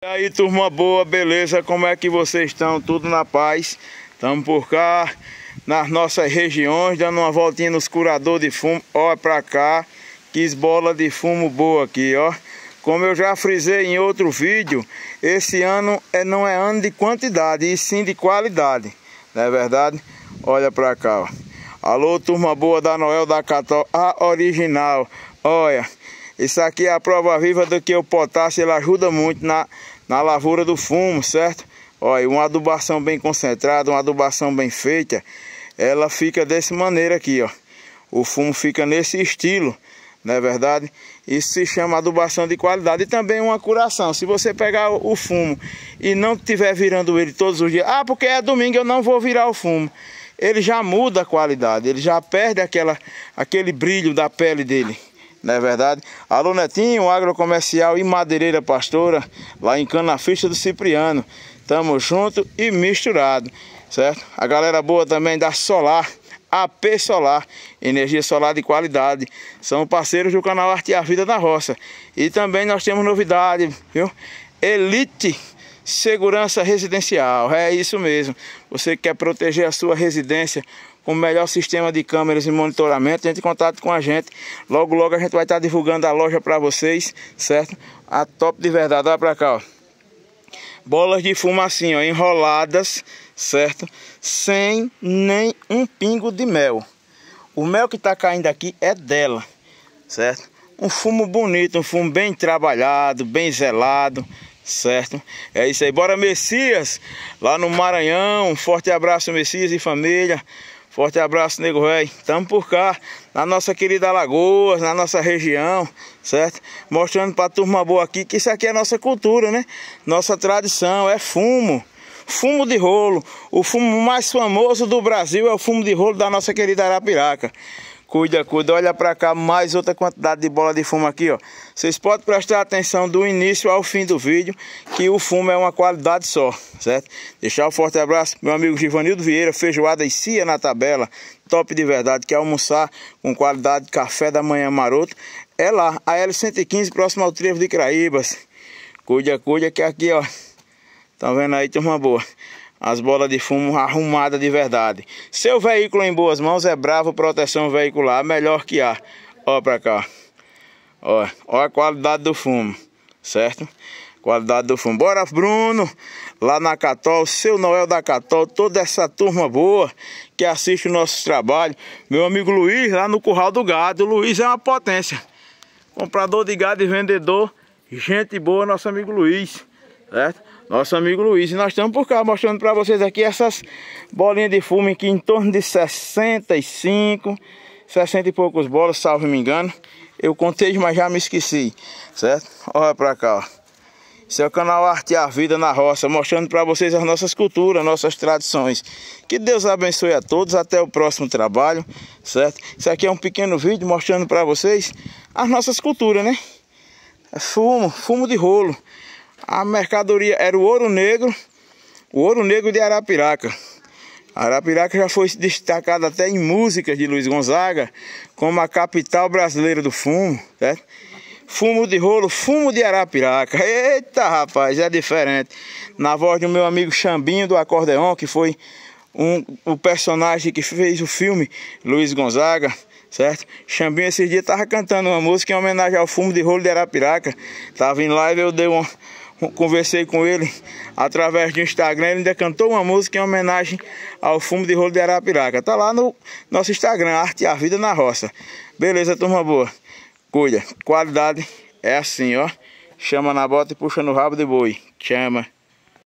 E aí turma boa, beleza? Como é que vocês estão? Tudo na paz? Estamos por cá, nas nossas regiões, dando uma voltinha nos curador de fumo. Olha é pra cá, que esbola de fumo boa aqui, ó. Como eu já frisei em outro vídeo, esse ano é, não é ano de quantidade, e sim de qualidade. Não é verdade? Olha pra cá, ó. Alô, turma boa da Noel da Cató, a original. Olha, isso aqui é a prova viva do que o potássio ele ajuda muito na, na lavoura do fumo, certo? Olha, uma adubação bem concentrada, uma adubação bem feita, ela fica dessa maneira aqui, ó. O fumo fica nesse estilo, não é verdade? Isso se chama adubação de qualidade e também uma curação. Se você pegar o fumo e não estiver virando ele todos os dias, ah, porque é domingo, eu não vou virar o fumo. Ele já muda a qualidade, ele já perde aquela, aquele brilho da pele dele não é verdade? Alô Netinho, agrocomercial e madeireira pastora, lá em Canafista do Cipriano. Tamo junto e misturado, certo? A galera boa também da Solar, AP Solar, energia solar de qualidade. São parceiros do canal Arte e a Vida da Roça. E também nós temos novidade, viu? Elite Segurança residencial, é isso mesmo. Você quer proteger a sua residência com o melhor sistema de câmeras e monitoramento, entre em contato com a gente. Logo, logo a gente vai estar divulgando a loja para vocês, certo? A top de verdade, olha para cá, ó. Bolas de fumo assim, ó, enroladas, certo? Sem nem um pingo de mel. O mel que está caindo aqui é dela, certo? Um fumo bonito, um fumo bem trabalhado, bem zelado, Certo? É isso aí. Bora, Messias, lá no Maranhão. Um forte abraço, Messias e família. Forte abraço, nego velho. Tamo por cá, na nossa querida Lagoa na nossa região, certo? Mostrando pra turma boa aqui que isso aqui é nossa cultura, né? Nossa tradição, é fumo. Fumo de rolo. O fumo mais famoso do Brasil é o fumo de rolo da nossa querida Arapiraca. Cuida, cuida. Olha para cá, mais outra quantidade de bola de fumo aqui, ó. Vocês podem prestar atenção do início ao fim do vídeo, que o fumo é uma qualidade só, certo? Deixar um forte abraço, meu amigo Givanildo Vieira, feijoada e cia na tabela. Top de verdade, Quer é almoçar com qualidade de café da manhã maroto. É lá, a L115, próximo ao trevo de Craíbas. Cuida, cuida, que aqui, ó. Tá vendo aí, turma boa? as bolas de fumo arrumadas de verdade. Seu veículo em boas mãos é Bravo Proteção Veicular, melhor que há. Ó pra cá. Ó, ó a qualidade do fumo, certo? Qualidade do fumo. Bora, Bruno, lá na Catol, seu Noel da Catol, toda essa turma boa que assiste o nosso trabalho. Meu amigo Luiz, lá no Curral do Gado. O Luiz é uma potência. Comprador de gado e vendedor, gente boa, nosso amigo Luiz, certo? nosso amigo Luiz. E nós estamos por cá mostrando para vocês aqui essas bolinhas de fumo aqui em torno de 65, 60 e poucos bolas, salvo me engano. Eu contei, mas já me esqueci, certo? Olha para cá, ó. Esse é o canal Arte e a Vida na Roça, mostrando para vocês as nossas culturas, nossas tradições. Que Deus abençoe a todos, até o próximo trabalho, certo? Isso aqui é um pequeno vídeo mostrando para vocês as nossas culturas, né? É fumo, fumo de rolo. A mercadoria era o ouro negro, o ouro negro de Arapiraca. Arapiraca já foi destacada até em músicas de Luiz Gonzaga como a capital brasileira do fumo, certo? Fumo de rolo, fumo de Arapiraca. Eita, rapaz, é diferente. Na voz do meu amigo Chambinho do Acordeon, que foi um, o personagem que fez o filme Luiz Gonzaga, certo? Chambinho esses dias tava cantando uma música em homenagem ao fumo de rolo de Arapiraca. Tava em live, eu dei uma conversei com ele através do Instagram. Ele ainda cantou uma música em homenagem ao fumo de rolo de Arapiraca. Tá lá no nosso Instagram, Arte e a Vida na Roça. Beleza, turma boa. Cuida. Qualidade é assim, ó. Chama na bota e puxa no rabo de boi. Chama.